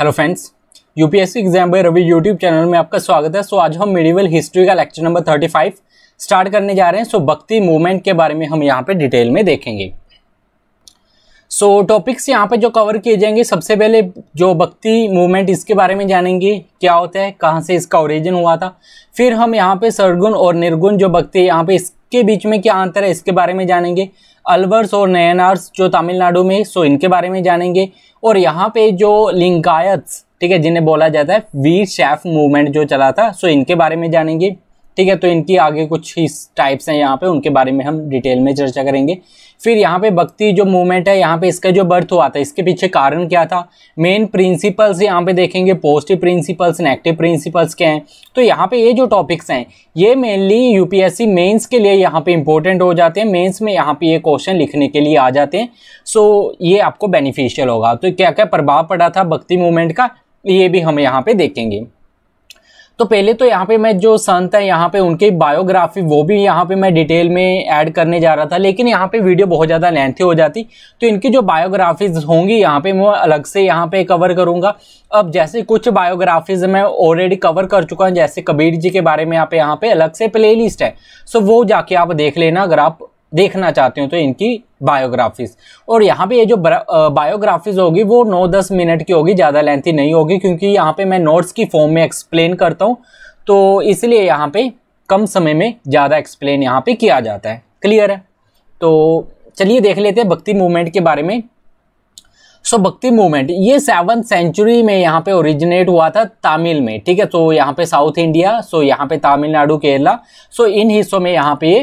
hello friends UPSC exam by Ravi YouTube channel में आपका स्वागत है सो आज हम मेडिवल हिस्ट्री का lecture number thirty five start करने जा रहे हैं सो भक्ति मूवमेंट के बारे में हम यहाँ पे डिटेल में देखेंगे सो टॉपिक्स यहाँ पे जो कवर किए जाएंगे सबसे पहले जो भक्ति मूवमेंट इसके बारे में जानेंगे क्या होता है कहाँ से इसका ओरिजिन हुआ था फिर हम यहाँ पर सरगुण और निर्गुण जो भक्ति यहाँ पे इसके बीच में क्या अंतर है इसके बारे में जानेंगे अलवर्स और नयनार्स जो तमिलनाडु में सो इनके बारे में जानेंगे और यहाँ पे जो लिंगायत्स ठीक है जिन्हें बोला जाता है वीर शेफ मूवमेंट जो चला था सो इनके बारे में जानेंगे ठीक है तो इनकी आगे कुछ ही टाइप्स हैं यहाँ पे उनके बारे में हम डिटेल में चर्चा करेंगे फिर यहाँ पे भक्ति जो मूवमेंट है यहाँ पे इसका जो बर्थ हुआ था इसके पीछे कारण क्या था मेन प्रिंसिपल्स यहाँ पे देखेंगे पॉजिटिव प्रिंसिपल्स नेगेटिव प्रिंसिपल्स के हैं तो यहाँ पे ये जो टॉपिक्स हैं ये मेनली यूपीएससी मेंस के लिए यहाँ पे इंपॉर्टेंट हो जाते हैं मेंस में यहाँ पे ये क्वेश्चन लिखने के लिए आ जाते हैं सो so, ये आपको बेनिफिशियल होगा तो क्या क्या प्रभाव पड़ा था भक्ति मूवमेंट का ये भी हम यहाँ पे देखेंगे तो पहले तो यहाँ पे मैं जो संत है यहाँ पे उनकी बायोग्राफी वो भी यहाँ पे मैं डिटेल में ऐड करने जा रहा था लेकिन यहाँ पे वीडियो बहुत ज़्यादा लेंथी हो जाती तो इनकी जो बायोग्राफीज होंगी यहाँ पे मैं अलग से यहाँ पे कवर करूँगा अब जैसे कुछ बायोग्राफीज मैं ऑलरेडी कवर कर चुका हूँ जैसे कबीर जी के बारे में यहाँ पे यहाँ पे अलग से प्ले है सो वो जाके आप देख लेना अगर आप देखना चाहते हो तो इनकी बायोग्राफीज और यहाँ पे ये जो बायोग्राफीज होगी वो नौ दस मिनट की होगी ज़्यादा लेंथी नहीं होगी क्योंकि यहाँ पे मैं नोट्स की फॉर्म में एक्सप्लेन करता हूँ तो इसलिए यहाँ पे कम समय में ज़्यादा एक्सप्लेन यहाँ पे किया जाता है क्लियर है तो चलिए देख लेते हैं भक्ति मूवमेंट के बारे में सो भक्ति मूवमेंट ये सेवन सेंचुरी में यहाँ पे ओरिजिनेट हुआ था तमिल में ठीक है तो यहाँ पे साउथ इंडिया सो यहाँ पे तमिलनाडु केरला सो इन हिस्सों में यहाँ पे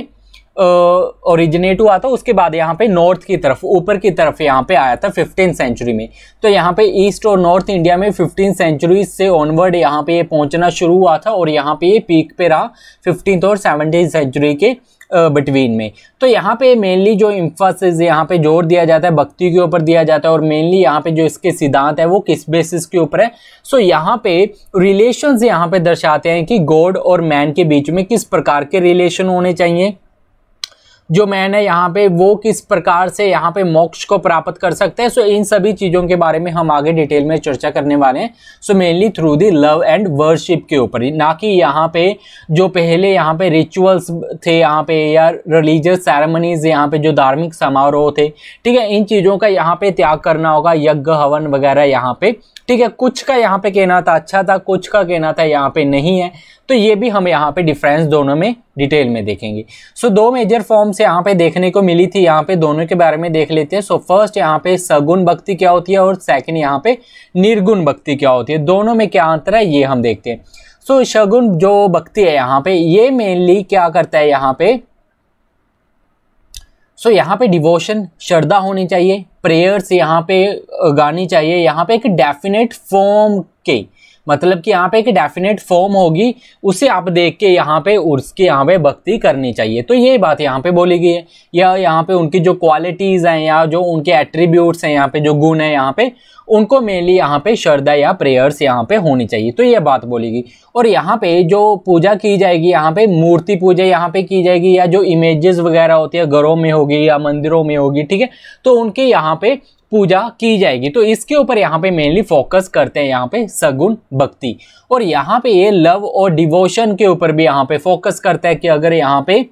ओरिजिनेट हुआ था उसके बाद यहाँ पे नॉर्थ की तरफ ऊपर की तरफ यहाँ पे आया था फिफ्टीन सेंचुरी में तो यहाँ पे ईस्ट और नॉर्थ इंडिया में फिफ्टीन सेंचुरी से ऑनवर्ड यहाँ पे ये पहुँचना शुरू हुआ था और यहाँ पे ये पीक पे रहा फिफ्टीन और सेवनटीन सेंचुरी के बिटवीन में तो यहाँ पे मेनली जो इम्फोसिस यहाँ पे जोर दिया जाता है भक्ति के ऊपर दिया जाता है और मेनली यहाँ पे जो इसके सिद्धांत है वो किस बेसिस के ऊपर है सो so, यहाँ पे रिलेशन यहाँ पे दर्शाते हैं कि गॉड और मैन के बीच में किस प्रकार के रिलेशन होने चाहिए जो मैन है यहाँ पे वो किस प्रकार से यहाँ पे मोक्ष को प्राप्त कर सकते हैं सो इन सभी चीज़ों के बारे में हम आगे डिटेल में चर्चा करने वाले हैं so mainly through the love and worship के ऊपर ना कि यहाँ पे जो पहले यहाँ पे रिचुअल्स थे यहाँ पे या रिलीजियस सेरेमनीज यहाँ पे जो धार्मिक समारोह थे ठीक है इन चीज़ों का यहाँ पे त्याग करना होगा यज्ञ हवन वगैरह यहाँ पे ठीक है कुछ का यहाँ पे कहना था अच्छा था कुछ का कहना था यहाँ पे नहीं है तो ये भी हम यहाँ पे डिफरेंस दोनों में डिटेल में देखेंगे सो so, दो मेजर फॉर्म्स यहाँ पे देखने को मिली थी यहाँ पे दोनों के बारे में देख लेते हैं सो फर्स्ट यहाँ पे सगुण भक्ति क्या होती है और सेकंड यहाँ पे निर्गुण भक्ति क्या होती है दोनों में क्या अंतर है ये हम देखते हैं सो so, शगुन जो भक्ति है यहाँ पे ये मेनली क्या करता है यहाँ पे सो so, यहाँ पे डिवोशन श्रद्धा होनी चाहिए प्रेयर्स यहाँ पे गानी चाहिए यहाँ पे एक डेफिनेट फॉर्म के मतलब कि यहाँ पे एक डेफिनेट फॉर्म होगी उसे आप देख के यहाँ पे उर्स यहाँ पे भक्ति करनी चाहिए तो ये बात यहाँ पे बोली गई है या यहाँ पे उनकी जो क्वालिटीज़ हैं या जो उनके एट्रीब्यूट्स हैं यहाँ पे जो गुण है यहाँ पे उनको मेनली यहाँ पे श्रद्धा या प्रेयर्स यहाँ पे होनी चाहिए तो ये बात बोलेगी और यहाँ पे जो पूजा की जाएगी यहाँ पे मूर्ति पूजा यहाँ पे की जाएगी या जो इमेजेस वगैरह होती है घरों में होगी या मंदिरों में होगी ठीक है तो उनके यहाँ पे पूजा की जाएगी तो इसके ऊपर यहाँ पे मेनली फोकस करते हैं यहाँ पे सगुण भक्ति और यहाँ पे ये लव और डिवोशन के ऊपर भी यहाँ पे फोकस करता है कि अगर यहाँ पे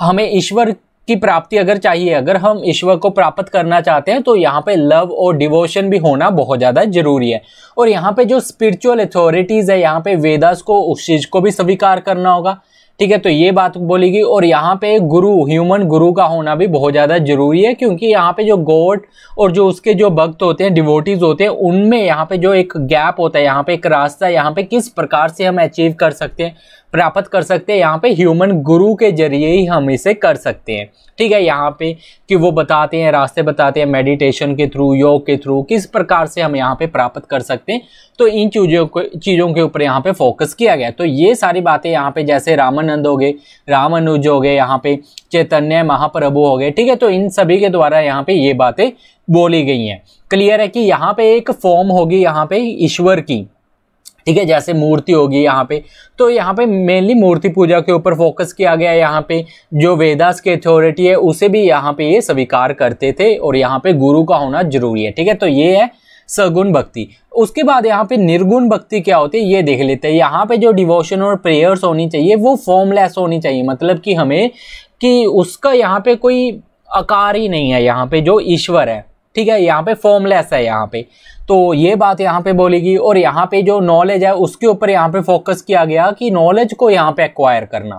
हमें ईश्वर की प्राप्ति अगर चाहिए अगर हम ईश्वर को प्राप्त करना चाहते हैं तो यहाँ पे लव और डिवोशन भी होना बहुत ज़्यादा जरूरी है और यहाँ पे जो स्पिरिचुअल अथॉरिटीज़ है यहाँ पे वेदास को उस चीज़ को भी स्वीकार करना होगा ठीक है तो ये बात बोलेगी और यहाँ पे गुरु ह्यूमन गुरु का होना भी बहुत ज़्यादा जरूरी है क्योंकि यहाँ पे जो गॉड और जो उसके जो भक्त होते हैं डिवोटीज होते हैं उनमें यहाँ पे जो एक गैप होता है यहाँ पे एक रास्ता यहाँ पे किस प्रकार से हम अचीव कर सकते हैं प्राप्त कर सकते हैं यहाँ पे ह्यूमन गुरु के जरिए ही हम इसे कर सकते हैं ठीक है यहाँ पे कि वो बताते हैं रास्ते बताते हैं मेडिटेशन के थ्रू योग के थ्रू किस प्रकार से हम यहाँ पे प्राप्त कर सकते हैं तो इन चीज़ों को चीज़ों के ऊपर यहाँ पे फोकस किया गया तो ये सारी बातें यहाँ पे जैसे रामानंद हो गए राम अनुज हो गए यहाँ पे चैतन्य महाप्रभु हो गए ठीक है तो इन सभी के द्वारा यहाँ पे ये बातें बोली गई हैं क्लियर है कि यहाँ पे एक फॉर्म होगी यहाँ पे ईश्वर की ठीक है जैसे मूर्ति होगी यहाँ पे तो यहाँ पे मेनली मूर्ति पूजा के ऊपर फोकस किया गया है यहाँ पे जो वेदास की अथॉरिटी है उसे भी यहाँ पे ये स्वीकार करते थे और यहाँ पे गुरु का होना जरूरी है ठीक है तो ये है सगुण भक्ति उसके बाद यहाँ पे निर्गुण भक्ति क्या होती है ये देख लेते हैं यहाँ पे जो डिवोशन और प्रेयर्स होनी चाहिए वो फॉर्मलेस होनी चाहिए मतलब कि हमें कि उसका यहाँ पे कोई आकार ही नहीं है यहाँ पे जो ईश्वर है ठीक है यहाँ पे फॉर्मलेस है यहाँ पे तो ये बात यहाँ पे बोलेगी और यहाँ पे जो नॉलेज है उसके ऊपर यहाँ पे फोकस किया गया कि नॉलेज को यहाँ पे एक्वायर करना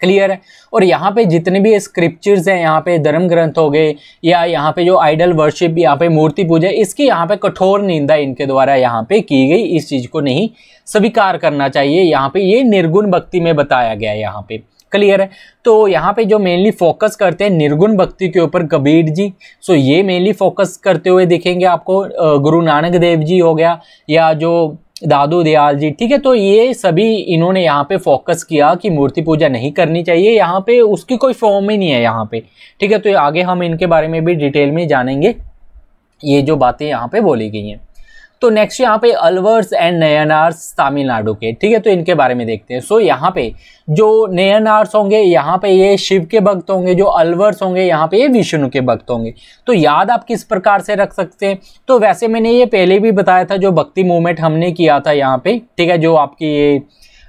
क्लियर है और यहाँ पे जितने भी स्क्रिप्चर्स हैं यहाँ पे धर्म ग्रंथ हो गए या यहाँ पे जो आइडल वर्शिप यहाँ पे मूर्ति पूजा इसकी यहाँ पे कठोर निंदा इनके द्वारा यहाँ पे की गई इस चीज़ को नहीं स्वीकार करना चाहिए यहाँ पे ये निर्गुण भक्ति में बताया गया यहाँ पे क्लियर है तो यहाँ पे जो मेनली फोकस करते हैं निर्गुण भक्ति के ऊपर कबीर जी सो ये मेनली फोकस करते हुए दिखेंगे आपको गुरु नानक देव जी हो गया या जो दादू दयाल जी ठीक है तो ये सभी इन्होंने यहाँ पे फोकस किया कि मूर्ति पूजा नहीं करनी चाहिए यहाँ पे उसकी कोई फॉर्म ही नहीं है यहाँ पे ठीक है तो आगे हम इनके बारे में भी डिटेल में जानेंगे ये जो बातें यहाँ पे बोली गई हैं तो नेक्स्ट यहाँ पे अलवर्स एंड नयनार्स तमिलनाडु के ठीक है तो इनके बारे में देखते हैं सो so, यहाँ पे जो नयनार्स होंगे यहाँ पे ये शिव के भक्त होंगे जो अलवर्स होंगे यहाँ पे ये विष्णु के भक्त होंगे तो याद आप किस प्रकार से रख सकते हैं तो वैसे मैंने ये पहले भी बताया था जो भक्ति मूवमेंट हमने किया था यहाँ पे ठीक है जो आपकी ये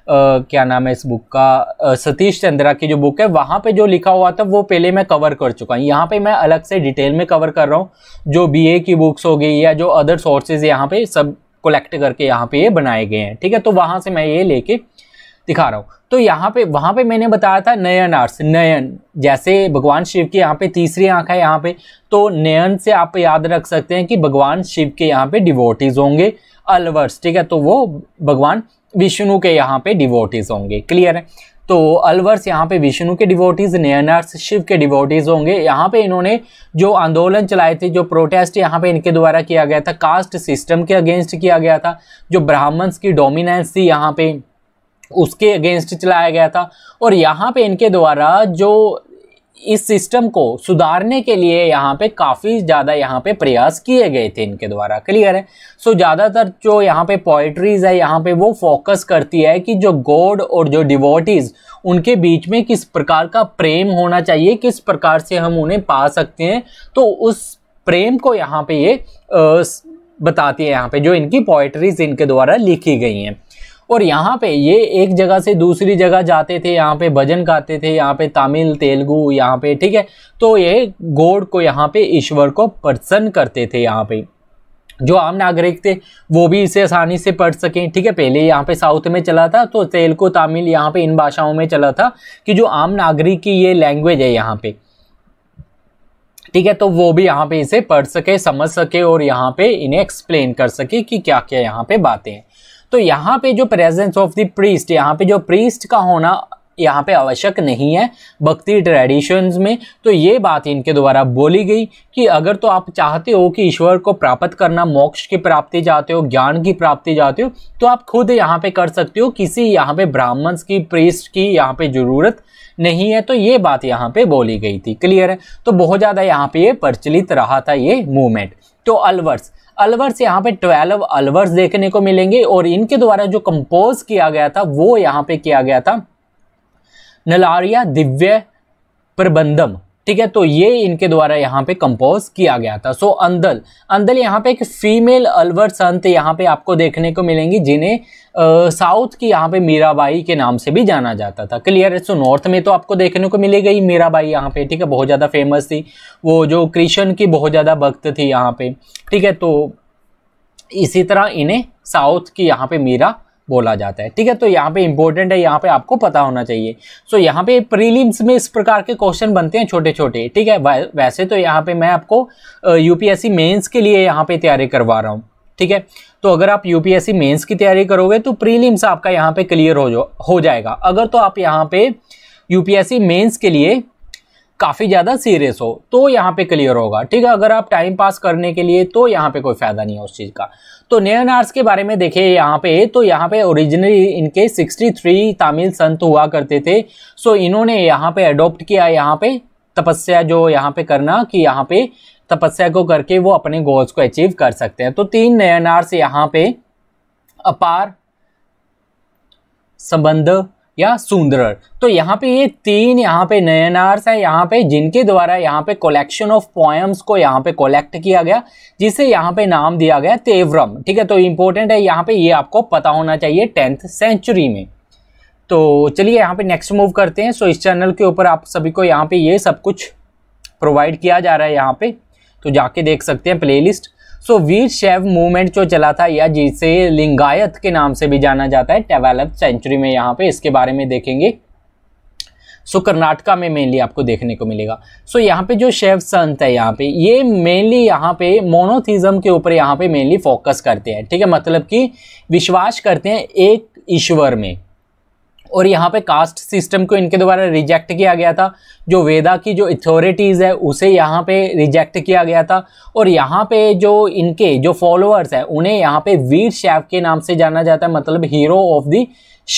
क्या नाम है इस बुक का सतीश चंद्रा की जो बुक है वहाँ पे जो लिखा हुआ था वो पहले मैं कवर कर चुका हूँ यहाँ पे मैं अलग से डिटेल में कवर कर रहा हूँ जो बीए की बुक्स हो गई या जो अदर सोर्सेज यहाँ पे सब कलेक्ट करके यहाँ पे ये बनाए गए हैं ठीक है तो वहाँ से मैं ये लेके दिखा रहा हूँ तो यहाँ पे वहाँ पे मैंने बताया था नयन आर्स नयन जैसे भगवान शिव के यहाँ पे तीसरी आंख है यहाँ पे तो नयन से आप याद रख सकते हैं कि भगवान शिव के यहाँ पे डिवोटीज होंगे अलवर्स ठीक है तो वो भगवान विष्णु के यहाँ पे डिवोटीज होंगे क्लियर है तो अलवर्स यहाँ पे विष्णु के डिवोटीज नयनर्स शिव के डिवोटीज होंगे यहाँ पे इन्होंने जो आंदोलन चलाए थे जो प्रोटेस्ट यहाँ पे इनके द्वारा किया गया था कास्ट सिस्टम के अगेंस्ट किया गया था जो ब्राह्मण्स की डोमिनेंस थी यहाँ पे उसके अगेंस्ट चलाया गया था और यहाँ पे इनके द्वारा जो इस सिस्टम को सुधारने के लिए यहाँ पे काफ़ी ज़्यादा यहाँ पे प्रयास किए गए थे इनके द्वारा क्लियर है सो so, ज़्यादातर जो यहाँ पे पोइट्रीज़ है यहाँ पे वो फोकस करती है कि जो गॉड और जो डिवोटीज़ उनके बीच में किस प्रकार का प्रेम होना चाहिए किस प्रकार से हम उन्हें पा सकते हैं तो उस प्रेम को यहाँ पे ये बताती है यहाँ पे जो इनकी पोइट्रीज़ इनके द्वारा लिखी गई हैं और यहाँ पे ये एक जगह से दूसरी जगह जाते थे यहाँ पे भजन गाते थे यहाँ पे तमिल तेलुगु यहाँ पे ठीक है तो ये गोड को यहाँ पे ईश्वर को प्रसन्न करते थे यहाँ पे जो आम नागरिक थे वो भी इसे आसानी से पढ़ सकें ठीक है पहले यहाँ पे साउथ में चला था तो तेलुगु तमिल यहाँ पे इन भाषाओं में चला था कि जो आम नागरिक की ये लैंग्वेज है यहाँ पे ठीक है तो वो भी यहाँ पे इसे पढ़ सके समझ सके और यहाँ पे इन्हें एक्सप्लेन कर सके कि क्या क्या यहाँ पे बातें हैं तो यहाँ पे जो प्रेजेंस ऑफ द प्रीस्ट यहाँ पे जो प्रीस्ट का होना यहाँ पे आवश्यक नहीं है भक्ति ट्रेडिशंस में तो ये बात इनके द्वारा बोली गई कि अगर तो आप चाहते हो कि ईश्वर को प्राप्त करना मोक्ष की प्राप्ति जाते हो ज्ञान की प्राप्ति जाते हो तो आप खुद यहाँ पे कर सकते हो किसी यहाँ पे ब्राह्मण्स की प्रेस्ट की यहाँ पे ज़रूरत नहीं है तो ये बात यहाँ पे बोली गई थी क्लियर है तो बहुत ज़्यादा यहाँ पे ये प्रचलित रहा था ये मूवमेंट तो अलवर्स अलवर्स यहाँ पे ट्वेल्व अलवर्स देखने को मिलेंगे और इनके द्वारा जो कंपोज किया गया था वो यहाँ पे किया गया था नलारिया दिव्य प्रबंधम ठीक है तो ये इनके द्वारा यहाँ पे कंपोज किया गया था सो अंदल अंदल यहाँ पे एक फीमेल अलवर संत यहाँ पे आपको देखने को मिलेंगी जिन्हें साउथ की यहाँ पे मीराबाई के नाम से भी जाना जाता था क्लियर है सो नॉर्थ में तो आपको देखने को मिलेगा ही मीराबाई यहाँ पे ठीक है बहुत ज़्यादा फेमस थी वो जो कृष्ण की बहुत ज़्यादा भक्त थी यहाँ पे ठीक है तो इसी तरह इन्हें साउथ की यहाँ पे मीरा बोला जाता है ठीक है तो यहाँ पे इंपॉर्टेंट है यहाँ पे आपको पता होना चाहिए सो यहाँ पे प्रीलिम्स में इस प्रकार के क्वेश्चन बनते हैं छोटे छोटे ठीक है वैसे तो यहाँ पे मैं आपको यूपीएससी मेंस के लिए यहाँ पे तैयारी करवा रहा हूँ ठीक है तो अगर आप यूपीएससी मेंस की तैयारी करोगे तो प्रीलिम्स आपका यहाँ पे क्लियर हो जो हो जाएगा अगर तो आप यहाँ पे यूपीएससी मेन्स के लिए काफ़ी ज़्यादा सीरियस हो तो यहाँ पे क्लियर होगा ठीक है अगर आप टाइम पास करने के लिए तो यहाँ पे कोई फ़ायदा नहीं है उस चीज़ का तो नयन आर्ट्स के बारे में देखिए यहाँ पे तो यहाँ पे ओरिजिनली इनके 63 तमिल संत हुआ करते थे सो इन्होंने यहाँ पे अडोप्ट किया यहाँ पे तपस्या जो यहाँ पे करना कि यहाँ पे तपस्या को करके वो अपने गोल्स को अचीव कर सकते हैं तो तीन नयन आर्ट्स यहाँ पे अपार संबंध या सुंदरर तो यहाँ पे ये तीन यहाँ पे नयनार्स हैं यहाँ पे जिनके द्वारा यहाँ पे कलेक्शन ऑफ पोएम्स को यहाँ पे कलेक्ट किया गया जिसे यहाँ पे नाम दिया गया तेवरम ठीक है तो इम्पोर्टेंट है यहाँ पे ये आपको पता होना चाहिए टेंथ सेंचुरी में तो चलिए यहाँ पे नेक्स्ट मूव करते हैं सो इस चैनल के ऊपर आप सभी को यहाँ पे ये सब कुछ प्रोवाइड किया जा रहा है यहाँ पे तो जाके देख सकते हैं प्ले सो वीर शैव मूवमेंट जो चला था या जिसे लिंगायत के नाम से भी जाना जाता है ट्वेल्थ सेंचुरी में यहाँ पे इसके बारे में देखेंगे सो so, कर्नाटका में मेनली आपको देखने को मिलेगा सो so, यहाँ पे जो शैव संत है यहाँ पे ये मेनली यहाँ पे मोनोथिज्म के ऊपर यहाँ पे मेनली फोकस करते हैं ठीक है मतलब कि विश्वास करते हैं एक ईश्वर में और यहाँ पे कास्ट सिस्टम को इनके द्वारा रिजेक्ट किया गया था जो वेदा की जो अथॉरिटीज़ है उसे यहाँ पे रिजेक्ट किया गया था और यहाँ पे जो इनके जो फॉलोअर्स हैं उन्हें यहाँ पे वीर शैव के नाम से जाना जाता है मतलब हीरो ऑफ दी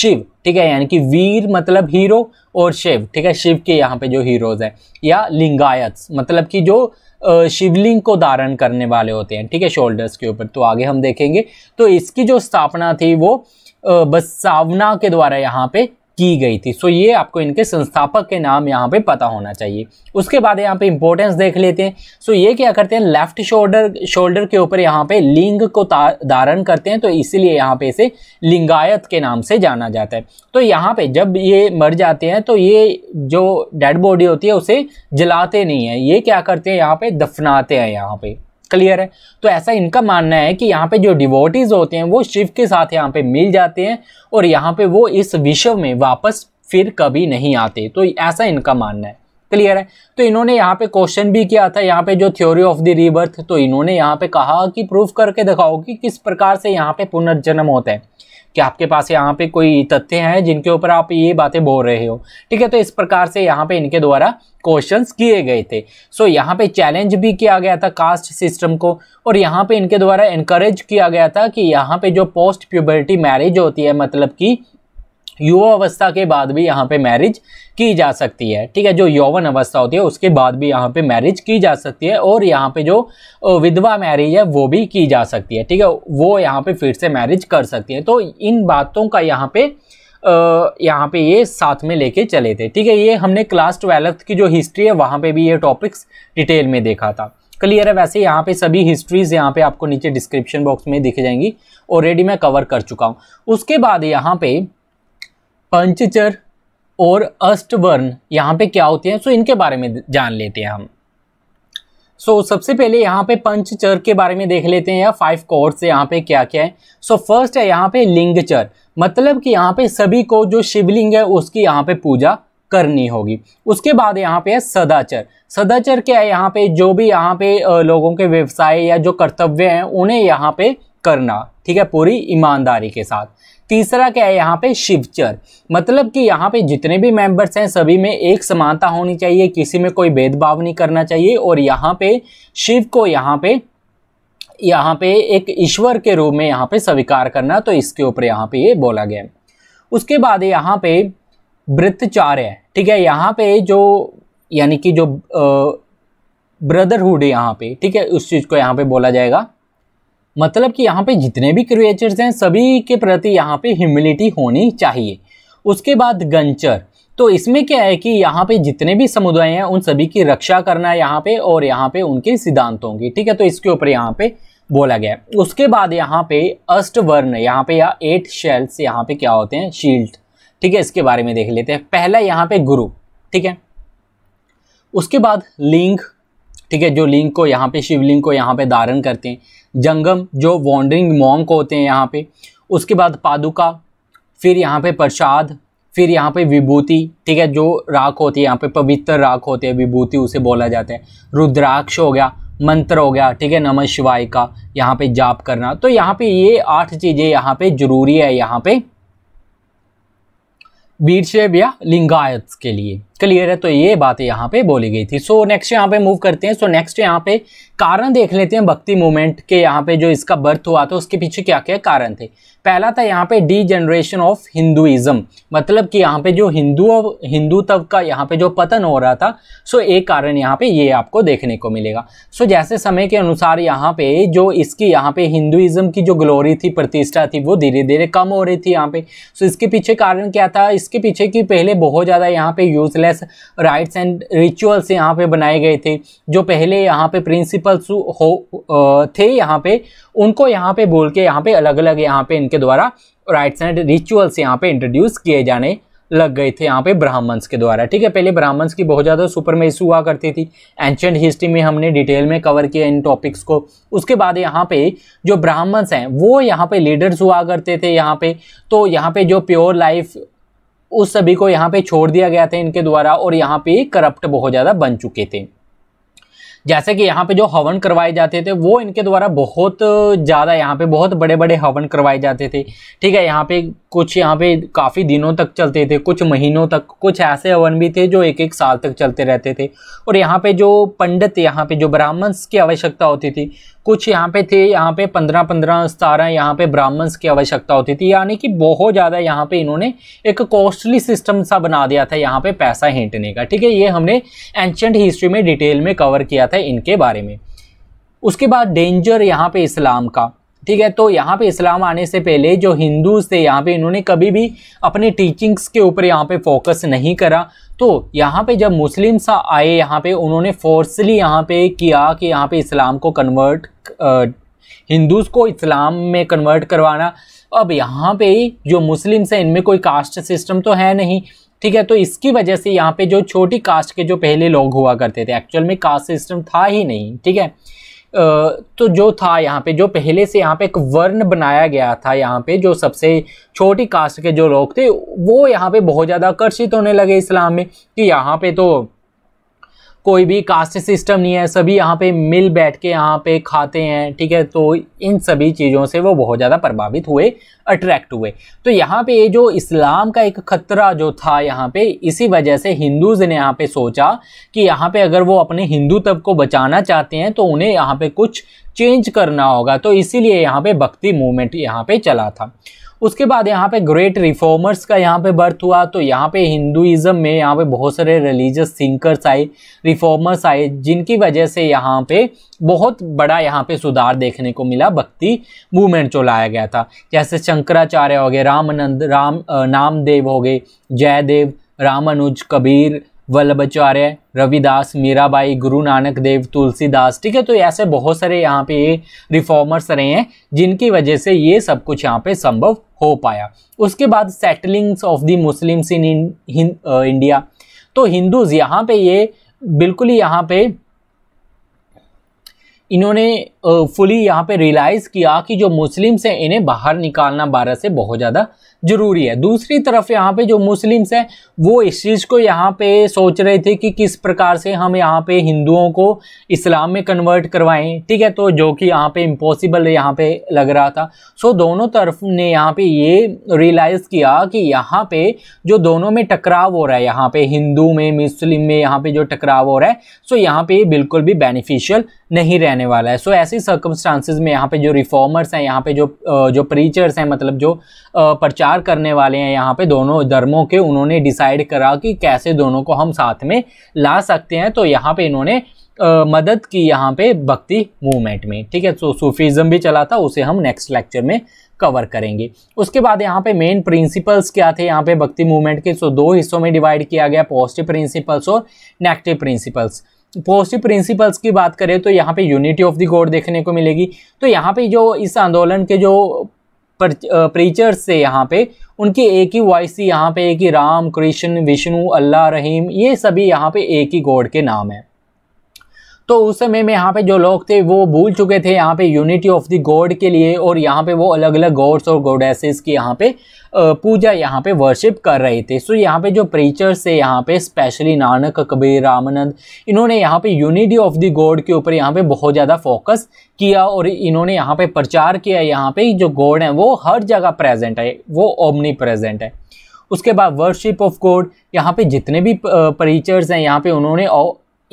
शिव ठीक है यानी कि वीर मतलब हीरो और शिव ठीक है शिव के यहाँ पे जो हीरोज़ हैं या लिंगायत मतलब कि जो शिवलिंग को धारण करने वाले होते हैं ठीक है शोल्डर्स के ऊपर तो आगे हम देखेंगे तो इसकी जो स्थापना थी वो बसावना के द्वारा यहाँ पे की गई थी सो ये आपको इनके संस्थापक के नाम यहाँ पे पता होना चाहिए उसके बाद यहाँ पे इंपॉर्टेंस देख लेते हैं सो ये क्या करते हैं लेफ्ट शोल्डर शोल्डर के ऊपर यहाँ पे लिंग को धारण करते हैं तो इसीलिए यहाँ पे इसे लिंगायत के नाम से जाना जाता है तो यहाँ पे जब ये मर जाते हैं तो ये जो डेड बॉडी होती है उसे जलाते नहीं है ये क्या करते हैं यहाँ पे दफनाते हैं यहाँ पे क्लियर है तो ऐसा इनका मानना है कि यहाँ पे जो डिवोटीज होते हैं वो शिव के साथ यहाँ पे मिल जाते हैं और यहाँ पे वो इस विश्व में वापस फिर कभी नहीं आते तो ऐसा इनका मानना है क्लियर है तो इन्होंने यहाँ पे क्वेश्चन भी किया था यहाँ पे जो थ्योरी ऑफ द रीबर्थ तो इन्होंने यहाँ पे कहा कि प्रूफ करके दिखाओ कि किस प्रकार से यहाँ पे पुनर्जन्म होता है कि आपके पास यहाँ पे कोई तथ्य हैं जिनके ऊपर आप ये बातें बोल रहे हो ठीक है तो इस प्रकार से यहाँ पे इनके द्वारा क्वेश्चंस किए गए थे सो so, यहाँ पे चैलेंज भी किया गया था कास्ट सिस्टम को और यहाँ पे इनके द्वारा इनक्रेज किया गया था कि यहाँ पे जो पोस्ट प्यूबर्टी मैरिज होती है मतलब कि युवा अवस्था के बाद भी यहाँ पे मैरिज की जा सकती है ठीक है जो यौवन अवस्था होती है उसके बाद भी यहाँ पे मैरिज की जा सकती है और यहाँ पे जो विधवा मैरिज है वो भी की जा सकती है ठीक है वो यहाँ पे फिर से मैरिज कर सकती है तो इन बातों का यहाँ पे यहाँ पे ये साथ में लेके चले थे ठीक है ये हमने क्लास ट्वेल्थ की जो हिस्ट्री है वहाँ पर भी ये टॉपिक्स डिटेल में देखा था क्लियर है वैसे यहाँ पे सभी हिस्ट्रीज यहाँ पे आपको नीचे डिस्क्रिप्शन बॉक्स में दिख जाएंगी ऑलरेडी मैं कवर कर चुका हूँ उसके बाद यहाँ पे पंचचर और अष्टवर्ण यहाँ पे क्या होते हैं सो इनके बारे में जान लेते हैं हम सो so, सबसे पहले यहाँ पे पंचचर के बारे में देख लेते हैं या फाइव कोर्स यहाँ पे क्या क्या है सो so, फर्स्ट है यहाँ पे लिंगचर मतलब कि यहाँ पे सभी को जो शिवलिंग है उसकी यहाँ पे पूजा करनी होगी उसके बाद यहाँ पे है सदाचर सदाचर क्या है यहाँ पे जो भी यहाँ पे लोगों के व्यवसाय या जो कर्तव्य हैं उन्हें यहाँ पे करना ठीक है पूरी ईमानदारी के साथ तीसरा क्या है यहाँ पे शिवचर मतलब कि यहाँ पे जितने भी मेंबर्स हैं सभी में एक समानता होनी चाहिए किसी में कोई भेदभाव नहीं करना चाहिए और यहाँ पे शिव को यहाँ पे यहाँ पे एक ईश्वर के रूप में यहाँ पे स्वीकार करना तो इसके ऊपर यहाँ पे ये बोला गया उसके बाद यहाँ पे वृत्तचार्य ठीक है यहाँ पे जो यानी कि जो ब्रदरहुड है यहाँ पे ठीक है उस चीज़ को यहाँ पे बोला जाएगा मतलब कि यहाँ पे जितने भी क्रिएचर्स हैं सभी के प्रति यहाँ पे ह्यूमिलिटी होनी चाहिए उसके बाद गंचर तो इसमें क्या है कि यहाँ पे जितने भी समुदाय हैं उन सभी की रक्षा करना है यहाँ पे और यहाँ पे उनके सिद्धांतों की ठीक है तो इसके ऊपर यहाँ पे बोला गया उसके बाद यहाँ पे अष्टवर्ण यहाँ पे या एट शेल्स यहाँ पे क्या होते हैं शील्ड ठीक है इसके बारे में देख लेते हैं पहला यहाँ पे गुरु ठीक है उसके बाद लिंग ठीक है जो लिंग को यहाँ पे शिवलिंग को यहाँ पे धारण करते हैं जंगम जो वॉन्डरिंग मॉन्क होते हैं यहाँ पे उसके बाद पादुका फिर यहाँ पे प्रसाद फिर यहाँ पे विभूति ठीक है जो राख होती है यहाँ पे पवित्र राख होते हैं विभूति उसे बोला जाता है रुद्राक्ष हो गया मंत्र हो गया ठीक है नमः शिवाय का यहाँ पे जाप करना तो यहाँ पे ये आठ चीज़ें यहाँ पे जरूरी है यहाँ पे वीरशैव या लिंगायत के लिए क्लियर है तो ये बात यहाँ पे बोली गई थी सो नेक्स्ट यहाँ पे मूव करते हैं सो नेक्स्ट यहाँ पे कारण देख लेते हैं भक्ति मूवमेंट के यहाँ पे जो इसका बर्थ हुआ था उसके पीछे क्या क्या कारण थे पहला था यहाँ पे डी जनरेशन ऑफ हिंदुइज्म मतलब कि यहाँ पे जो हिंदुओं हिंदू तब का यहाँ पे जो पतन हो रहा था सो एक कारण यहाँ पे ये आपको देखने को मिलेगा सो जैसे समय के अनुसार यहाँ पे जो इसकी यहाँ पे हिंदुइज्म की जो ग्लोरी थी प्रतिष्ठा थी वो धीरे धीरे कम हो रही थी यहाँ पे सो इसके पीछे कारण क्या था इसके पीछे की पहले बहुत ज़्यादा यहाँ पे useless religious rites and rituals यहाँ पे बनाए गए थे जो पहले यहाँ पे प्रिंसिपल्स हो थे यहाँ पे उनको यहाँ पे बोल के यहाँ पे अलग अलग यहाँ पे इनके द्वारा राइट्स एंड रिचुअल्स यहाँ पे इंट्रोड्यूस किए जाने लग गए थे यहाँ पे ब्राह्मण्स के द्वारा ठीक है पहले ब्राह्मण्स की बहुत ज़्यादा सुपर मेस हुआ करती थी एंशंट हिस्ट्री में हमने डिटेल में कवर किया इन टॉपिक्स को उसके बाद यहाँ पे जो ब्राह्मण्स हैं वो यहाँ पे लीडर्स हुआ करते थे यहाँ पे तो यहाँ पे जो प्योर लाइफ उस सभी को यहाँ पे छोड़ दिया गया था इनके द्वारा और यहाँ पे करप्ट बहुत ज़्यादा बन चुके थे जैसे कि यहाँ पे जो हवन करवाए जाते थे वो इनके द्वारा बहुत ज़्यादा यहाँ पे बहुत बड़े बड़े हवन करवाए जाते थे ठीक है यहाँ पे कुछ यहाँ पे काफ़ी दिनों तक चलते थे कुछ महीनों तक कुछ ऐसे हवन भी थे जो एक एक साल तक चलते रहते थे और यहाँ पे जो पंडित यहाँ पे जो ब्राह्मण्स की आवश्यकता होती थी कुछ यहाँ पे थे यहाँ पे पंद्रह पंद्रह सतारह यहाँ पे ब्राह्मण्स की आवश्यकता होती थी यानी कि बहुत ज़्यादा यहाँ पे इन्होंने एक कॉस्टली सिस्टम सा बना दिया था यहाँ पे पैसा हेंटने का ठीक है ये हमने एंशंट हिस्ट्री में डिटेल में कवर किया था इनके बारे में उसके बाद डेंजर यहाँ पे इस्लाम का ठीक है तो यहाँ पे इस्लाम आने से पहले जो हिंदूज थे यहाँ पे इन्होंने कभी भी अपने टीचिंग्स के ऊपर यहाँ पे फोकस नहीं करा तो यहाँ पे जब मुस्लिम्स आए यहाँ पे उन्होंने फोर्सली यहाँ पे किया कि यहाँ पे इस्लाम को कन्वर्ट हिंदूज़ को इस्लाम में कन्वर्ट करवाना अब यहाँ पे जो मुस्लिम्स हैं इनमें कोई कास्ट सिस्टम तो है नहीं ठीक है तो इसकी वजह से यहाँ पे जो छोटी कास्ट के जो पहले लोग हुआ करते थे एक्चुअल में कास्ट सिस्टम था ही नहीं ठीक है तो जो था यहाँ पे जो पहले से यहाँ पे एक वर्ण बनाया गया था यहाँ पे जो सबसे छोटी कास्ट के जो लोग थे वो यहाँ पे बहुत ज़्यादा आकर्षित होने लगे इस्लाम में कि यहाँ पे तो कोई भी कास्ट सिस्टम नहीं है सभी यहाँ पे मिल बैठ के यहाँ पे खाते हैं ठीक है तो इन सभी चीज़ों से वो बहुत ज़्यादा प्रभावित हुए अट्रैक्ट हुए तो यहाँ पे ये जो इस्लाम का एक खतरा जो था यहाँ पे इसी वजह से हिंदूज ने यहाँ पे सोचा कि यहाँ पे अगर वो अपने हिंदू तब को बचाना चाहते हैं तो उन्हें यहाँ पर कुछ चेंज करना होगा तो इसीलिए यहाँ पर भक्ति मूवमेंट यहाँ पर चला था उसके बाद यहाँ पे ग्रेट रिफॉर्मर्स का यहाँ पे बर्थ हुआ तो यहाँ पे हिंदुइज्म में यहाँ पे बहुत सारे रिलीजियस थिंकर्स आए रिफॉर्मर्स आए जिनकी वजह से यहाँ पे बहुत बड़ा यहाँ पे सुधार देखने को मिला भक्ति मूवमेंट जो लाया गया था जैसे शंकराचार्य हो गए रामानंद राम नामदेव हो गए जयदेव रामानुज कबीर वल्लभाचार्य रविदास मीराबाई गुरु नानक देव तुलसीदास ठीक है तो ऐसे बहुत सारे यहाँ पे रिफॉर्मर्स रहे हैं जिनकी वजह से ये सब कुछ यहाँ पे संभव हो पाया उसके बाद settlings of the Muslims in India तो हिंदूज यहाँ पे ये बिल्कुल ही यहाँ पे इन्होंने फुली यहाँ पे रियलाइज़ किया कि जो मुस्लिम्स हैं इन्हें बाहर निकालना भारत से बहुत ज़्यादा ज़रूरी है दूसरी तरफ यहाँ पे जो मुस्लिम्स हैं वो इस चीज़ को यहाँ पे सोच रहे थे कि किस प्रकार से हम यहाँ पे हिंदुओं को इस्लाम में कन्वर्ट करवाएं ठीक है तो जो कि यहाँ पे इम्पॉसिबल यहाँ पे लग रहा था सो दोनों तरफ ने यहाँ पे ये रियलाइज़ किया कि यहाँ पे जो दोनों में टकराव हो रहा है यहाँ पे हिंदू में मुस्लिम में यहाँ पे जो टकराव हो रहा है सो यहाँ पे ये बिल्कुल भी बेनिफिशियल नहीं रहने वाला है सो ऐसा ऐसी सर्कमस्टांसिस में यहाँ पे जो रिफॉर्मर्स हैं यहाँ पे जो जो प्रीचर्स हैं मतलब जो प्रचार करने वाले हैं यहाँ पे दोनों धर्मों के उन्होंने डिसाइड करा कि कैसे दोनों को हम साथ में ला सकते हैं तो यहाँ पे इन्होंने मदद की यहाँ पे भक्ति मूवमेंट में ठीक है तो सूफीज़म भी चला था उसे हम नेक्स्ट लेक्चर में कवर करेंगे उसके बाद यहाँ पे मेन प्रिंसिपल्स क्या थे यहाँ पे भक्ति मूवमेंट के सो तो दो हिस्सों में डिवाइड किया गया पॉजिटिव प्रिंसिपल्स और नेगेटिव प्रिंसिपल्स पॉजिटिव प्रिंसिपल्स की बात करें तो यहाँ पे यूनिटी ऑफ द गॉड देखने को मिलेगी तो यहाँ पे जो इस आंदोलन के जो प्रीचर्स से यहाँ पे उनकी एक ही वॉइस थी यहाँ पे एक ही राम कृष्ण विष्णु अल्लाह रहीम ये सभी यहाँ पे एक ही गॉड के नाम है तो उस समय में यहाँ पे जो लोग थे वो भूल चुके थे यहाँ पे यूनिटी ऑफ द गॉड के लिए और यहाँ पे वो अलग अलग गॉड्स और गोडेसेस की यहाँ पे पूजा यहाँ पे वर्शिप कर रहे थे सो यहाँ पे जो प्रीचर्स थे यहाँ पे स्पेशली नानक कबीर रामानंद इन्होंने यहाँ पे यूनिटी ऑफ द गॉड के ऊपर यहाँ पे बहुत ज़्यादा फोकस किया और इन्होंने यहाँ पे प्रचार किया यहाँ पे जो गॉड है वो हर जगह प्रेजेंट है वो ओमनी प्रेजेंट है उसके बाद वर्शिप ऑफ गॉड यहाँ पे जितने भी प्रीचर्स हैं यहाँ पे उन्होंने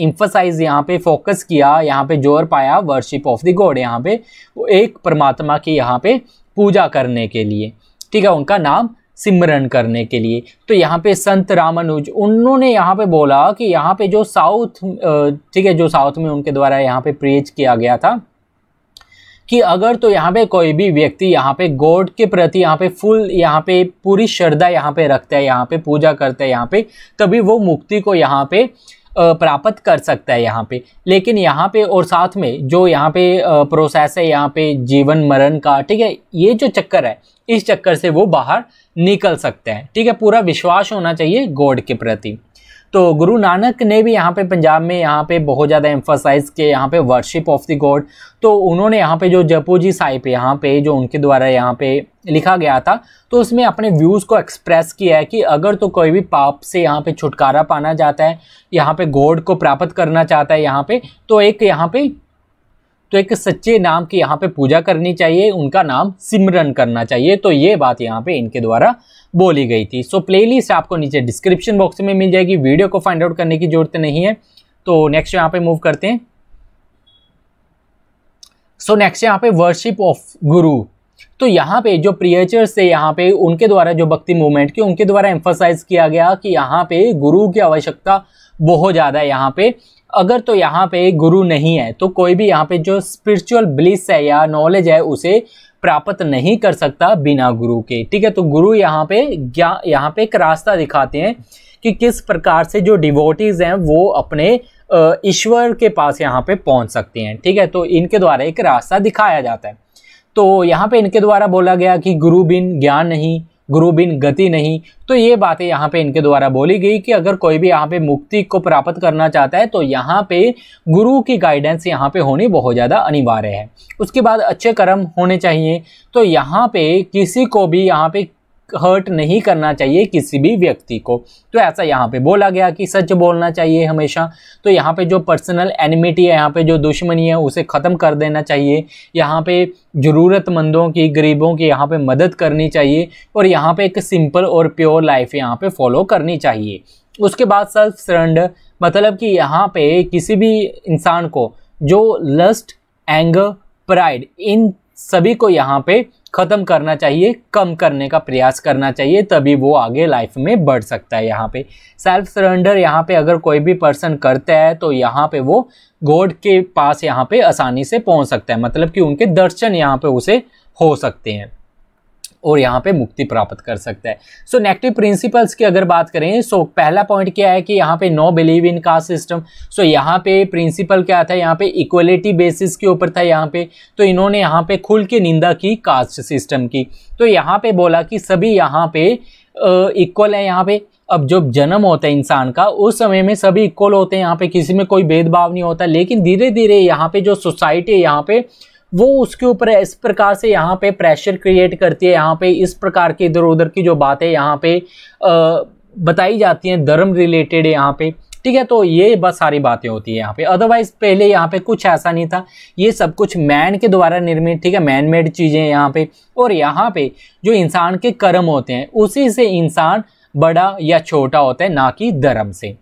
इम्फोसाइज यहाँ पे फोकस किया यहाँ पे जोर पाया वर्शिप ऑफ द गॉड यहाँ पे वो एक परमात्मा की यहाँ पे पूजा करने के लिए ठीक है उनका नाम सिमरन करने के लिए तो यहाँ पे संत रामानुज उन्होंने यहाँ पे बोला कि यहाँ पे जो साउथ ठीक है जो साउथ में उनके द्वारा यहाँ पे प्रेज किया गया था कि अगर तो यहाँ पे कोई भी व्यक्ति यहाँ पे गॉड के प्रति यहाँ पे फुल यहाँ पे पूरी श्रद्धा यहाँ पे रखता है यहाँ पे पूजा करता है यहाँ पे तभी वो मुक्ति को यहाँ पे प्राप्त कर सकता है यहाँ पे लेकिन यहाँ पे और साथ में जो यहाँ पे प्रोसेस है यहाँ पे जीवन मरण का ठीक है ये जो चक्कर है इस चक्कर से वो बाहर निकल सकते हैं ठीक है पूरा विश्वास होना चाहिए गॉड के प्रति तो गुरु नानक ने भी यहाँ पे पंजाब में यहाँ पे बहुत ज़्यादा एम्फोसाइज किया यहाँ पे वर्शिप ऑफ द गॉड तो उन्होंने यहाँ पे जो जपोजी जी साहिब यहाँ पे जो उनके द्वारा यहाँ पे लिखा गया था तो उसमें अपने व्यूज़ को एक्सप्रेस किया है कि अगर तो कोई भी पाप से यहाँ पे छुटकारा पाना चाहता है यहाँ पे गॉड को प्राप्त करना चाहता है यहाँ पे तो एक यहाँ पे तो एक सच्चे नाम की यहाँ पे पूजा करनी चाहिए उनका नाम सिमरन करना चाहिए तो ये बात यहाँ पे इनके द्वारा बोली गई थी सो प्लेलिस्ट आपको नीचे डिस्क्रिप्शन बॉक्स में मिल जाएगी वीडियो को फाइंड आउट करने की जरूरत नहीं है तो नेक्स्ट यहाँ पे मूव करते हैं सो नेक्स्ट यहाँ पे वर्शिप ऑफ गुरु तो यहाँ पे जो प्रियचर्स थे यहाँ पे उनके द्वारा जो भक्ति मूवमेंट की उनके द्वारा एम्फोसाइज किया गया कि यहाँ पे गुरु की आवश्यकता बहुत ज़्यादा है यहाँ पे अगर तो यहाँ पे गुरु नहीं है तो कोई भी यहाँ पे जो स्पिरिचुअल ब्लिस है या नॉलेज है उसे प्राप्त नहीं कर सकता बिना गुरु के ठीक है तो गुरु यहाँ पे यहाँ पे एक रास्ता दिखाते हैं कि किस प्रकार से जो डिवोटीज़ हैं वो अपने ईश्वर के पास यहाँ पे पहुँच सकते हैं ठीक है तो इनके द्वारा एक रास्ता दिखाया जाता है तो यहाँ पे इनके द्वारा बोला गया कि गुरु बिन ज्ञान नहीं गुरु बिन गति नहीं तो ये बातें यहाँ पे इनके द्वारा बोली गई कि अगर कोई भी यहाँ पे मुक्ति को प्राप्त करना चाहता है तो यहाँ पे गुरु की गाइडेंस यहाँ पे होनी बहुत ज़्यादा अनिवार्य है उसके बाद अच्छे कर्म होने चाहिए तो यहाँ पे किसी को भी यहाँ पे हर्ट नहीं करना चाहिए किसी भी व्यक्ति को तो ऐसा यहाँ पे बोला गया कि सच बोलना चाहिए हमेशा तो यहाँ पे जो पर्सनल एनिमिटी है यहाँ पे जो दुश्मनी है उसे ख़त्म कर देना चाहिए यहाँ पे ज़रूरतमंदों की गरीबों की यहाँ पे मदद करनी चाहिए और यहाँ पे एक सिंपल और प्योर लाइफ यहाँ पे फॉलो करनी चाहिए उसके बाद सेल्फ सरेंडर मतलब कि यहाँ पे किसी भी इंसान को जो लस्ट एंगर प्राइड इन सभी को यहाँ पे ख़त्म करना चाहिए कम करने का प्रयास करना चाहिए तभी वो आगे लाइफ में बढ़ सकता है यहाँ पे सेल्फ सरेंडर यहाँ पे अगर कोई भी पर्सन करता है तो यहाँ पे वो गॉड के पास यहाँ पे आसानी से पहुँच सकता है मतलब कि उनके दर्शन यहाँ पे उसे हो सकते हैं और यहाँ पे मुक्ति प्राप्त कर सकता है सो नेगेटिव प्रिंसिपल्स की अगर बात करें सो so, पहला पॉइंट क्या है कि यहाँ पे no believe in caste system so यहाँ पे प्रिंसिपल क्या था यहाँ पे इक्वलिटी बेसिस के ऊपर था यहाँ पे तो इन्होंने यहाँ पे खुल के निंदा की कास्ट सिस्टम की तो यहाँ पे बोला कि सभी यहाँ पे इक्वल है यहाँ पे अब जब जन्म होता है इंसान का उस समय में सभी इक्वल होते हैं यहाँ पे किसी में कोई भेदभाव नहीं होता लेकिन धीरे धीरे यहाँ पे जो सोसाइटी है यहाँ पे वो उसके ऊपर इस प्रकार से यहाँ पे प्रेशर क्रिएट करती है यहाँ पे इस प्रकार की इधर उधर की जो बातें यहाँ पे बताई जाती हैं धर्म रिलेटेड यहाँ पे ठीक है तो ये बस सारी बातें होती है यहाँ पे अदरवाइज पहले यहाँ पे कुछ ऐसा नहीं था ये सब कुछ मैन के द्वारा निर्मित ठीक है मैन मेड चीज़ें यहाँ पे और यहाँ पे जो इंसान के कर्म होते हैं उसी से इंसान बड़ा या छोटा होता है ना कि धर्म से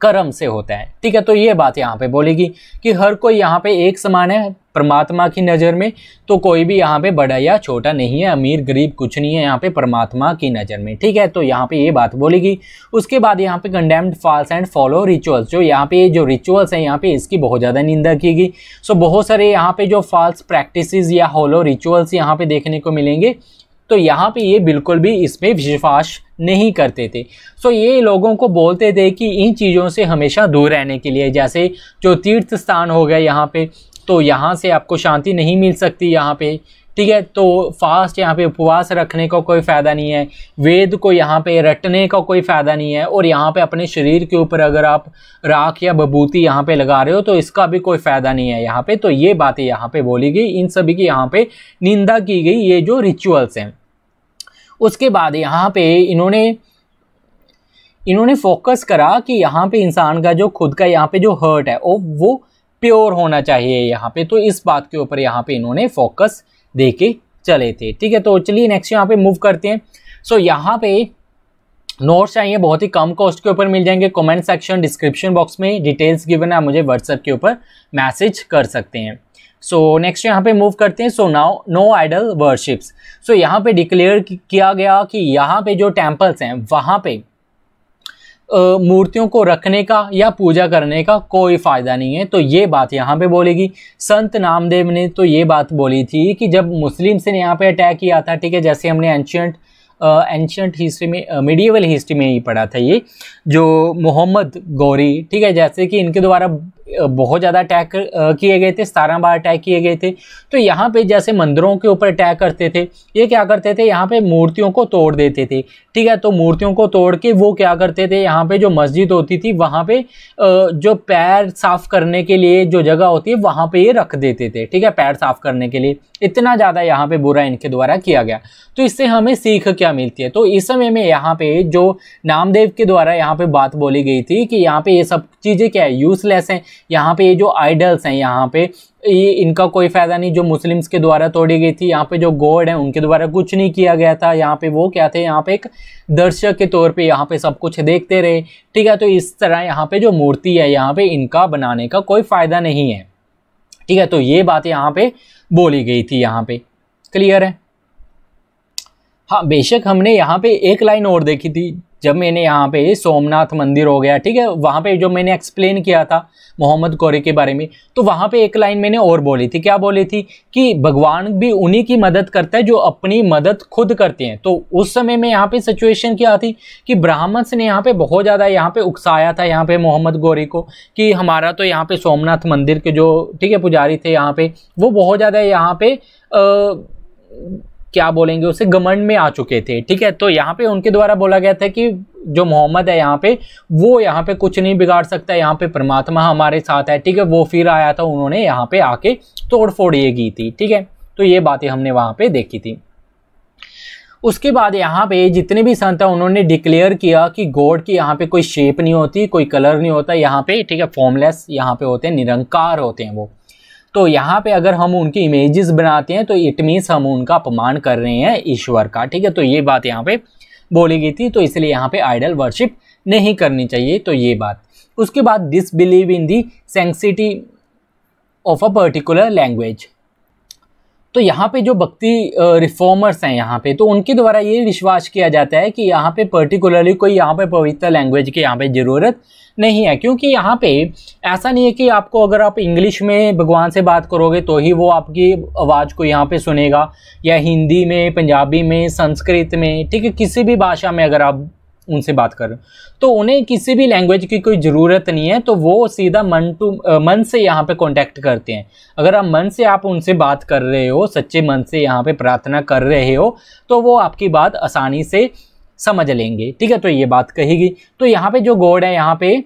कर्म से होता है ठीक है तो ये बात यहाँ पे बोलेगी कि हर कोई यहाँ पे एक समान है परमात्मा की नज़र में तो कोई भी यहाँ पे बड़ा या छोटा नहीं है अमीर गरीब कुछ नहीं है यहाँ पे परमात्मा की नज़र में ठीक है तो यहाँ पे ये बात बोलेगी उसके बाद यहाँ पे condemned false and follow rituals जो यहाँ पे जो रिचुअल्स हैं यहाँ पे इसकी बहुत ज़्यादा निंदा की गई सो बहुत सारे यहाँ पे जो फॉल्स प्रैक्टिस या होलो रिचुअल्स यहाँ पे देखने को मिलेंगे तो यहाँ पे ये बिल्कुल भी इसमें विश्वास नहीं करते थे सो ये लोगों को बोलते थे कि इन चीज़ों से हमेशा दूर रहने के लिए जैसे जो तीर्थ स्थान हो गए यहाँ पे तो यहाँ से आपको शांति नहीं मिल सकती यहाँ पे ठीक है तो फास्ट यहाँ पे उपवास रखने का को कोई फ़ायदा नहीं है वेद को यहाँ पे रटने का को कोई फ़ायदा नहीं है और यहाँ पे अपने शरीर के ऊपर अगर आप राख या बबूती यहाँ पे लगा रहे हो तो इसका भी कोई फ़ायदा नहीं है यहाँ पे तो ये बातें यहाँ पे बोली गई इन सभी की यहाँ पे निंदा की गई ये जो रिचुअल्स हैं उसके बाद यहाँ पर इन्होंने इन्होंने फोकस करा कि यहाँ पर इंसान का जो खुद का यहाँ पे जो हर्ट है वो प्योर होना चाहिए यहाँ पे तो इस बात के ऊपर यहाँ पे इन्होंने फोकस दे के चले थे ठीक है तो चलिए नेक्स्ट यहाँ पे मूव करते हैं सो so, यहाँ पे नोट्स चाहिए बहुत ही कम कॉस्ट के ऊपर मिल जाएंगे कमेंट सेक्शन डिस्क्रिप्शन बॉक्स में डिटेल्स गिवन आप मुझे व्हाट्सएप के ऊपर मैसेज कर सकते हैं सो so, नेक्स्ट यहाँ पे मूव करते हैं so now no idol worships so यहाँ पे डिक्लेयर किया गया कि यहाँ पे जो टेम्पल्स हैं वहाँ पे मूर्तियों को रखने का या पूजा करने का कोई फ़ायदा नहीं है तो ये बात यहाँ पे बोलेगी संत नामदेव ने तो ये बात बोली थी कि जब मुस्लिम्स ने यहाँ पे अटैक किया था ठीक है जैसे हमने एंशियंट एंशंट हिस्ट्री में मिडिवल हिस्ट्री में ही पढ़ा था ये जो मोहम्मद गौरी ठीक है जैसे कि इनके द्वारा बहुत ज़्यादा अटैक किए गए थे सतारह बार अटैक किए गए थे तो यहाँ पे जैसे मंदिरों के ऊपर अटैक करते थे ये क्या करते थे यहाँ पे मूर्तियों को तोड़ देते थे ठीक है तो मूर्तियों को तोड़ के वो क्या करते थे यहाँ पे जो मस्जिद होती थी वहाँ पे जो पैर साफ़ करने के लिए जो जगह होती है वहाँ पर ये रख देते थे ठीक है पैर साफ़ करने के लिए इतना ज़्यादा यहाँ पर बुरा इनके द्वारा किया गया तो इससे हमें सीख क्या मिलती है तो इस समय में यहाँ पर जो नामदेव के द्वारा यहाँ पर बात बोली गई थी कि यहाँ पर ये सब चीज़ें क्या है यूज़लेस हैं यहाँ पे ये जो आइडल्स हैं यहाँ पे ये इनका कोई फ़ायदा नहीं जो मुस्लिम्स के द्वारा तोड़ी गई थी यहाँ पे जो गॉड हैं उनके द्वारा कुछ नहीं किया गया था यहाँ पे वो क्या थे यहाँ पे एक दर्शक के तौर पे यहाँ पे सब कुछ देखते रहे ठीक है तो इस तरह यहाँ पे जो मूर्ति है यहाँ पे इनका बनाने का कोई फ़ायदा नहीं है ठीक है तो ये बात यहाँ पे बोली गई थी यहाँ पे क्लियर है हाँ बेशक हमने यहाँ पे एक लाइन और देखी थी जब मैंने यहाँ पे सोमनाथ मंदिर हो गया ठीक है वहाँ पे जो मैंने एक्सप्लेन किया था मोहम्मद गौरी के बारे में तो वहाँ पे एक लाइन मैंने और बोली थी क्या बोली थी कि भगवान भी उन्हीं की मदद करता है जो अपनी मदद खुद करते हैं तो उस समय में यहाँ पे सिचुएशन क्या थी कि ब्राह्मण्स ने यहाँ पे बहुत ज़्यादा यहाँ पे उकसाया था यहाँ पे मोहम्मद गौरी को कि हमारा तो यहाँ पे सोमनाथ मंदिर के जो ठीक है पुजारी थे यहाँ पे वो बहुत ज़्यादा यहाँ पे आ, क्या बोलेंगे उसे गमंड में आ चुके थे ठीक है तो यहाँ पे उनके द्वारा बोला गया था कि जो मोहम्मद है यहाँ पे वो यहाँ पे कुछ नहीं बिगाड़ सकता यहाँ पे परमात्मा हमारे साथ है ठीक है वो फिर आया था उन्होंने यहाँ पे आके तोड़ फोड़ ये की थी ठीक है तो ये बातें हमने वहाँ पे देखी थी उसके बाद यहाँ पे जितने भी संत हैं उन्होंने डिक्लेयर किया कि गॉड की यहाँ पे कोई शेप नहीं होती कोई कलर नहीं होता यहाँ पे ठीक है फॉर्मलेस यहाँ पे होते हैं निरंकार होते हैं वो तो यहाँ पे अगर हम उनकी इमेजेस बनाते हैं तो इट मीन्स हम उनका अपमान कर रहे हैं ईश्वर का ठीक है तो ये बात यहाँ पे बोली गई थी तो इसलिए यहाँ पे आइडल वर्शिप नहीं करनी चाहिए तो ये बात उसके बाद disbelieve in the sanctity of a particular language तो यहाँ पे जो भक्ति रिफॉर्मर्स हैं यहाँ पे तो उनके द्वारा ये विश्वास किया जाता है कि यहाँ पे पर्टिकुलरली कोई यहाँ पे पवित्र लैंग्वेज की यहाँ पे ज़रूरत नहीं है क्योंकि यहाँ पे ऐसा नहीं है कि आपको अगर आप इंग्लिश में भगवान से बात करोगे तो ही वो आपकी आवाज़ को यहाँ पे सुनेगा या हिंदी में पंजाबी में संस्कृत में ठीक है किसी भी भाषा में अगर आप उनसे बात कर तो उन्हें किसी भी लैंग्वेज की कोई ज़रूरत नहीं है तो वो सीधा मन टू मन से यहाँ पे कांटेक्ट करते हैं अगर आप मन से आप उनसे बात कर रहे हो सच्चे मन से यहाँ पे प्रार्थना कर रहे हो तो वो आपकी बात आसानी से समझ लेंगे ठीक है तो ये बात कहेगी तो यहाँ पे जो गॉड है यहाँ पे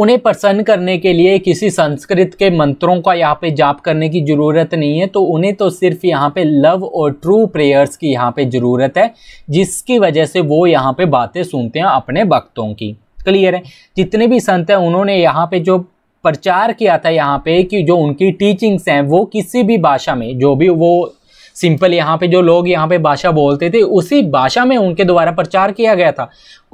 उन्हें प्रसन्न करने के लिए किसी संस्कृत के मंत्रों का यहाँ पे जाप करने की ज़रूरत नहीं है तो उन्हें तो सिर्फ यहाँ पे लव और ट्रू प्रेयर्स की यहाँ पे ज़रूरत है जिसकी वजह से वो यहाँ पे बातें सुनते हैं अपने भक्तों की क्लियर है जितने भी संत हैं उन्होंने यहाँ पे जो प्रचार किया था यहाँ पे कि जो उनकी टीचिंग्स हैं वो किसी भी भाषा में जो भी वो सिंपल यहाँ पे जो लोग यहाँ पे भाषा बोलते थे उसी भाषा में उनके द्वारा प्रचार किया गया था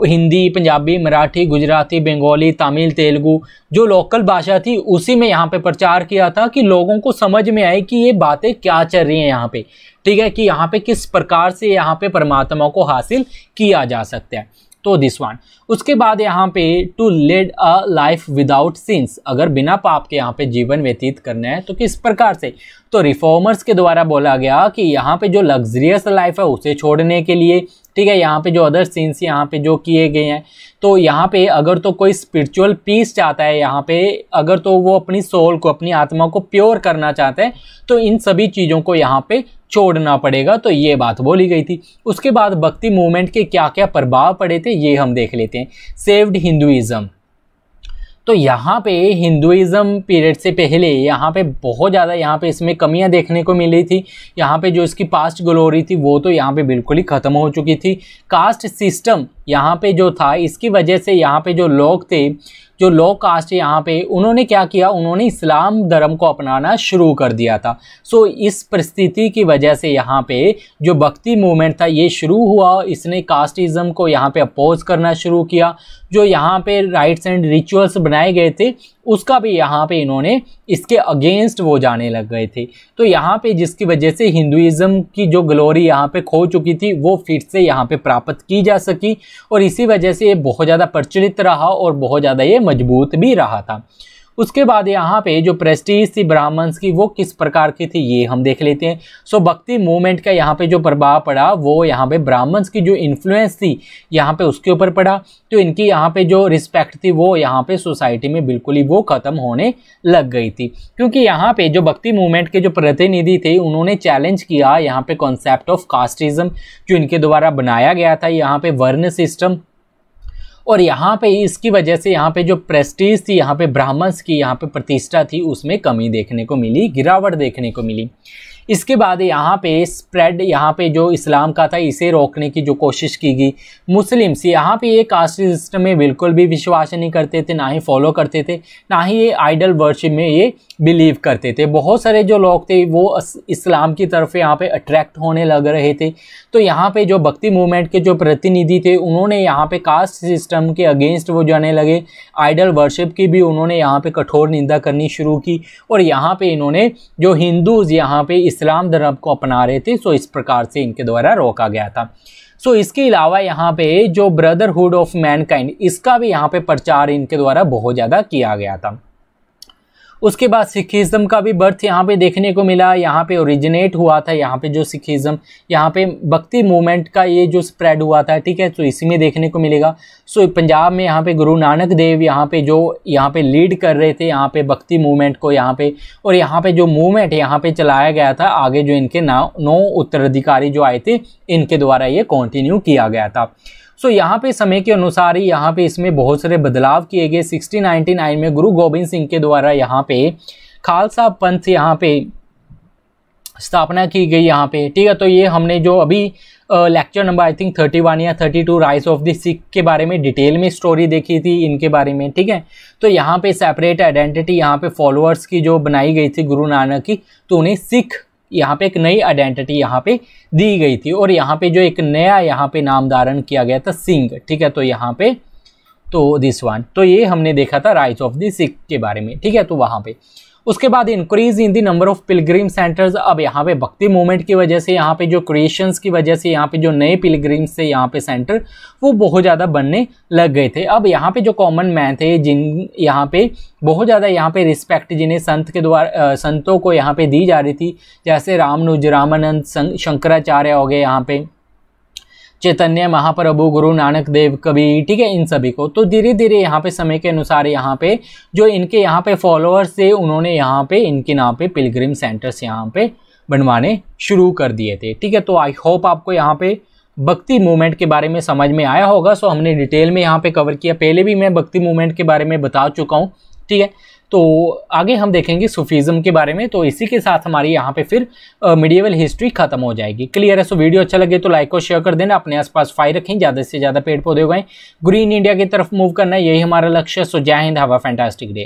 हिंदी पंजाबी मराठी गुजराती बंगाली तमिल तेलुगु जो लोकल भाषा थी उसी में यहाँ पे प्रचार किया था कि लोगों को समझ में आए कि ये बातें क्या चल रही हैं यहाँ पे ठीक है कि यहाँ पे किस प्रकार से यहाँ पे परमात्मा को हासिल किया जा सकता है तो दिस वन उसके बाद यहाँ पे to led a life without sins अगर बिना पाप के यहाँ पे जीवन व्यतीत करना है तो किस प्रकार से तो रिफॉर्मर्स के द्वारा बोला गया कि यहाँ पे जो लग्जरियस लाइफ है उसे छोड़ने के लिए ठीक है यहाँ पे जो अदर सीन्स यहाँ पे जो किए गए हैं तो यहाँ पे अगर तो कोई स्पिरिचुअल पीस चाहता है यहाँ पे अगर तो वो अपनी सोल को अपनी आत्मा को प्योर करना चाहता है तो इन सभी चीज़ों को यहाँ पे छोड़ना पड़ेगा तो ये बात बोली गई थी उसके बाद भक्ति मूवमेंट के क्या क्या प्रभाव पड़े थे ये हम देख लेते हैं सेव्ड हिंदुज़म तो यहाँ पे हिंदुज़म पीरियड से पहले यहाँ पे बहुत ज़्यादा यहाँ पे इसमें कमियाँ देखने को मिली थी यहाँ पे जो इसकी पास्ट ग्लोरी थी वो तो यहाँ पे बिल्कुल ही ख़त्म हो चुकी थी कास्ट सिस्टम यहाँ पे जो था इसकी वजह से यहाँ पे जो लोग थे जो लो कास्ट यहाँ पे उन्होंने क्या किया उन्होंने इस्लाम धर्म को अपनाना शुरू कर दिया था सो so, इस परिस्थिति की वजह से यहाँ पे जो भक्ति मूवमेंट था ये शुरू हुआ इसने कास्टिज़म को यहाँ पे अपोज करना शुरू किया जो यहाँ पे राइट्स एंड रिचुअल्स बनाए गए थे उसका भी यहाँ पे इन्होंने इसके अगेंस्ट वो जाने लग गए थे तो यहाँ पे जिसकी वजह से हिंदुज़म की जो ग्लोरी यहाँ पे खो चुकी थी वो फिर से यहाँ पे प्राप्त की जा सकी और इसी वजह से ये बहुत ज़्यादा प्रचलित रहा और बहुत ज़्यादा ये मजबूत भी रहा था उसके बाद यहाँ पे जो प्रेस्टीज थी ब्राह्मण्स की वो किस प्रकार की थी ये हम देख लेते हैं सो भक्ति मूवमेंट का यहाँ पे जो प्रभाव पड़ा वो यहाँ पे ब्राह्मण्स की जो इन्फ्लुएंस थी यहाँ पे उसके ऊपर पड़ा तो इनकी यहाँ पे जो रिस्पेक्ट थी वो यहाँ पे सोसाइटी में बिल्कुल ही वो ख़त्म होने लग गई थी क्योंकि यहाँ पे जो भक्ति मूवमेंट के जो प्रतिनिधि थे उन्होंने चैलेंज किया यहाँ पे कॉन्सेप्ट ऑफ कास्टिज्म जो इनके द्वारा बनाया गया था यहाँ पे वर्ण सिस्टम और यहाँ पे इसकी वजह से यहाँ पे जो प्रेस्टीज थी यहाँ पे ब्राह्मण्स की यहाँ पे प्रतिष्ठा थी उसमें कमी देखने को मिली गिरावट देखने को मिली इसके बाद यहाँ पे स्प्रेड यहाँ पे जो इस्लाम का था इसे रोकने की जो कोशिश की गई मुस्लिम्स यहाँ पे ये कास्ट सिस्टम में बिल्कुल भी विश्वास नहीं करते थे ना ही फॉलो करते थे ना ही ये आइडल वर्शिप में ये बिलीव करते थे बहुत सारे जो लोग थे वो इस्लाम की तरफ यहाँ पे अट्रैक्ट होने लग रहे थे तो यहाँ पे जो भक्ति मूवमेंट के जो प्रतिनिधि थे उन्होंने यहाँ पे कास्ट सिस्टम के अगेंस्ट वो जाने लगे आइडल वर्शिप की भी उन्होंने यहाँ पे कठोर निंदा करनी शुरू की और यहाँ पे इन्होंने जो हिंदूज़ यहाँ पे इस इस्लाम धर्म को अपना रहे थे सो इस प्रकार से इनके द्वारा रोका गया था सो इसके अलावा यहाँ पे जो ब्रदरहुड ऑफ मैनकाइंड इसका भी यहाँ पे प्रचार इनके द्वारा बहुत ज़्यादा किया गया था उसके बाद सिखिज़म का भी बर्थ यहाँ पे देखने को मिला यहाँ पे ओरिजिनेट हुआ था यहाँ पे जो सिखिज़म यहाँ पे भक्ति मूवमेंट का ये जो स्प्रेड हुआ था ठीक है तो इसी में देखने को मिलेगा सो पंजाब में यहाँ पे गुरु नानक देव यहाँ पे जो यहाँ पे लीड कर रहे थे यहाँ पे भक्ति मूवमेंट को यहाँ पे और यहाँ पे जो मूवमेंट यहाँ पे चलाया गया था आगे जो इनके ना नौ उत्तराधिकारी जो आए थे इनके द्वारा ये कॉन्टिन्यू किया गया था सो यहाँ पे समय के अनुसार ही यहाँ पे इसमें बहुत सारे बदलाव किए गए सिक्सटीन में गुरु गोविंद सिंह के द्वारा यहाँ पे खालसा पंथ यहाँ पे स्थापना की गई यहाँ पे ठीक है तो ये हमने जो अभी lecture number I think thirty one या thirty two rise of the Sikh के बारे में डिटेल में स्टोरी देखी थी इनके बारे में ठीक है तो यहाँ पे सेपरेट आइडेंटिटी यहाँ पे फॉलोअर्स की जो बनाई गई थी गुरु नानक की तो उन्हें सिख यहाँ पे एक नई आइडेंटिटी यहाँ पे दी गई थी और यहाँ पे जो एक नया यहाँ पे नाम धारण किया गया था सिंह ठीक है तो यहाँ पे तो दिस वन तो ये हमने देखा था राइट्स ऑफ द सिख के बारे में ठीक है तो वहाँ पे उसके बाद increase in the number of pilgrim centres अब यहाँ पे भक्ति मूवमेंट की वजह से यहाँ पे जो क्रिएशन की वजह से यहाँ पे जो नए पिलग्रीम्स थे यहाँ पे सेंटर वो बहुत ज़्यादा बनने लग गए थे अब यहाँ पे जो कॉमन मैन थे जिन यहाँ पे बहुत ज़्यादा यहाँ पे रिस्पेक्ट जिन्हें संत के द्वारा संतों को यहाँ पे दी जा रही थी जैसे रामनुज रामानंद शंकराचार्य हो गए यहाँ पे चैतन्य महाप्रभु गुरु नानक देव कबीर ठीक है इन सभी को तो धीरे धीरे यहाँ पे समय के अनुसार यहाँ पे जो इनके यहाँ पे फॉलोअर्स थे उन्होंने यहाँ पे इनके नाम पे पिलग्रिम सेंटर्स यहाँ पे बनवाने शुरू कर दिए थे ठीक है तो आई होप आपको यहाँ पे भक्ति मूवमेंट के बारे में समझ में आया होगा सो हमने डिटेल में यहाँ पे कवर किया पहले भी मैं भक्ति मूवमेंट के बारे में बता चुका हूँ ठीक है तो आगे हम देखेंगे सूफीज़म के बारे में तो इसी के साथ हमारी यहाँ पे फिर मिडियवल हिस्ट्री खत्म हो जाएगी क्लियर है सो वीडियो अच्छा लगे तो लाइक और शेयर कर देना अपने आसपास फाई रखें ज़्यादा से ज़्यादा पेड़ पौधे उगाएं ग्रीन इंडिया की तरफ मूव करना यही हमारा लक्ष्य है सो जय हिंद हवा फैंटास्टिक डे